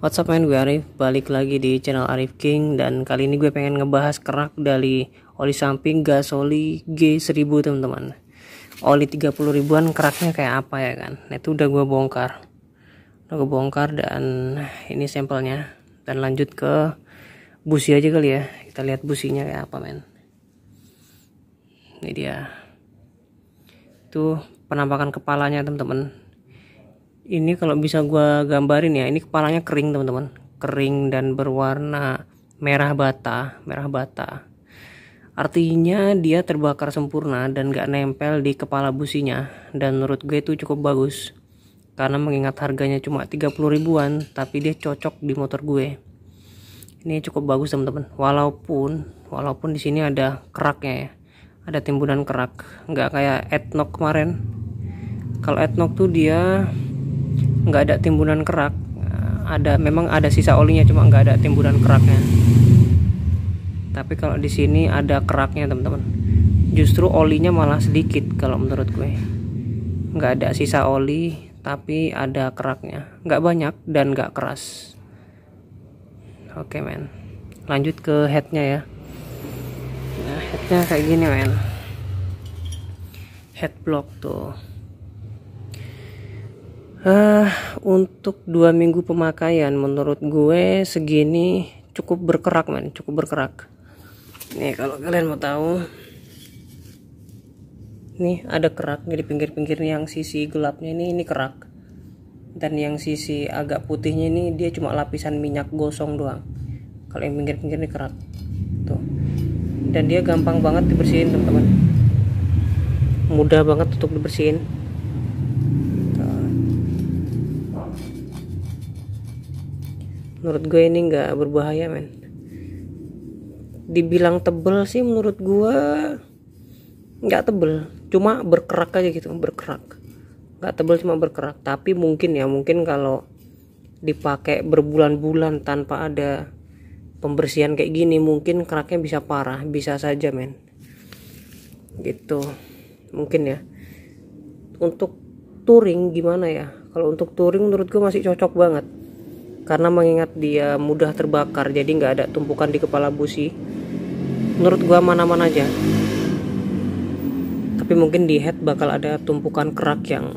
What's up man, gue Arif, balik lagi di channel Arif King Dan kali ini gue pengen ngebahas kerak dari oli samping gasoli G1000 teman-teman Oli 30 ribuan keraknya kayak apa ya kan Nah itu udah gue bongkar Udah gue bongkar dan ini sampelnya Dan lanjut ke busi aja kali ya Kita lihat businya kayak apa men Ini dia itu penampakan kepalanya teman-teman ini kalau bisa gue gambarin ya ini kepalanya kering teman-teman kering dan berwarna merah bata merah bata artinya dia terbakar sempurna dan gak nempel di kepala businya dan menurut gue itu cukup bagus karena mengingat harganya cuma 30 ribuan tapi dia cocok di motor gue ini cukup bagus teman-teman walaupun walaupun di sini ada keraknya ya ada timbunan kerak nggak kayak etnok kemarin kalau etnok tuh dia nggak ada timbunan kerak ada memang ada sisa olinya cuma nggak ada timbunan keraknya tapi kalau di sini ada keraknya teman-teman justru olinya malah sedikit kalau menurut gue nggak ada sisa oli tapi ada keraknya nggak banyak dan nggak keras oke men lanjut ke headnya ya nah headnya kayak gini men head block tuh Uh, untuk dua minggu pemakaian menurut gue segini cukup berkerak men cukup berkerak nih kalau kalian mau tahu nih ada kerak di pinggir-pinggir yang sisi gelapnya ini ini kerak dan yang sisi agak putihnya ini dia cuma lapisan minyak gosong doang kalau yang pinggir-pinggir ini kerak tuh dan dia gampang banget dibersihin teman-teman mudah banget untuk dibersihin menurut gue ini nggak berbahaya men dibilang tebel sih menurut gue nggak tebel cuma berkerak aja gitu berkerak Gak tebel cuma berkerak tapi mungkin ya mungkin kalau dipakai berbulan-bulan tanpa ada pembersihan kayak gini mungkin keraknya bisa parah bisa saja men gitu mungkin ya untuk touring gimana ya kalau untuk touring menurut gue masih cocok banget karena mengingat dia mudah terbakar jadi nggak ada tumpukan di kepala busi menurut gua mana-mana aja tapi mungkin di head bakal ada tumpukan kerak yang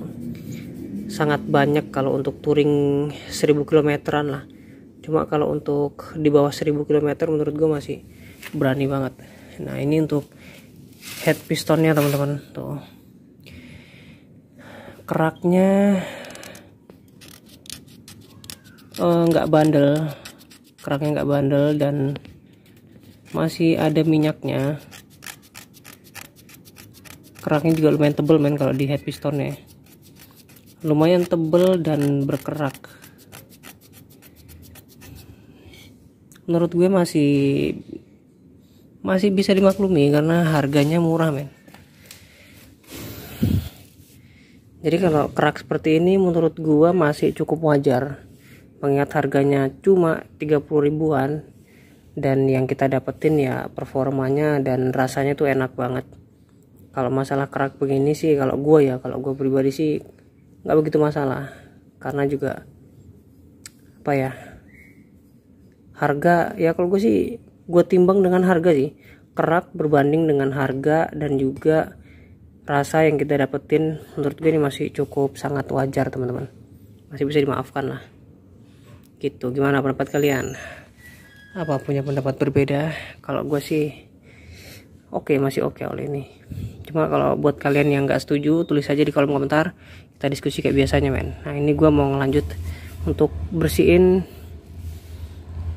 sangat banyak kalau untuk touring 1000 kilometeran lah cuma kalau untuk di bawah 1000 km menurut gua masih berani banget nah ini untuk head pistonnya teman-teman tuh keraknya Eh, nggak uh, bandel keraknya nggak bandel dan masih ada minyaknya keraknya juga lumayan tebel men kalau di head ya lumayan tebel dan berkerak menurut gue masih masih bisa dimaklumi karena harganya murah men jadi kalau kerak seperti ini menurut gue masih cukup wajar mengingat harganya cuma 30 ribuan dan yang kita dapetin ya performanya dan rasanya tuh enak banget kalau masalah kerak begini sih kalau gue ya kalau gue pribadi sih nggak begitu masalah karena juga apa ya harga ya kalau gue sih gue timbang dengan harga sih kerak berbanding dengan harga dan juga rasa yang kita dapetin menurut gue ini masih cukup sangat wajar teman-teman masih bisa dimaafkan lah gitu gimana pendapat kalian apa punya pendapat berbeda kalau gue sih oke okay, masih oke okay oleh ini cuma kalau buat kalian yang nggak setuju tulis aja di kolom komentar kita diskusi kayak biasanya men nah ini gue mau ngelanjut untuk bersihin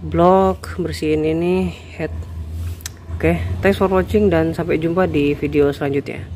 blog bersihin ini head oke okay, thanks for watching dan sampai jumpa di video selanjutnya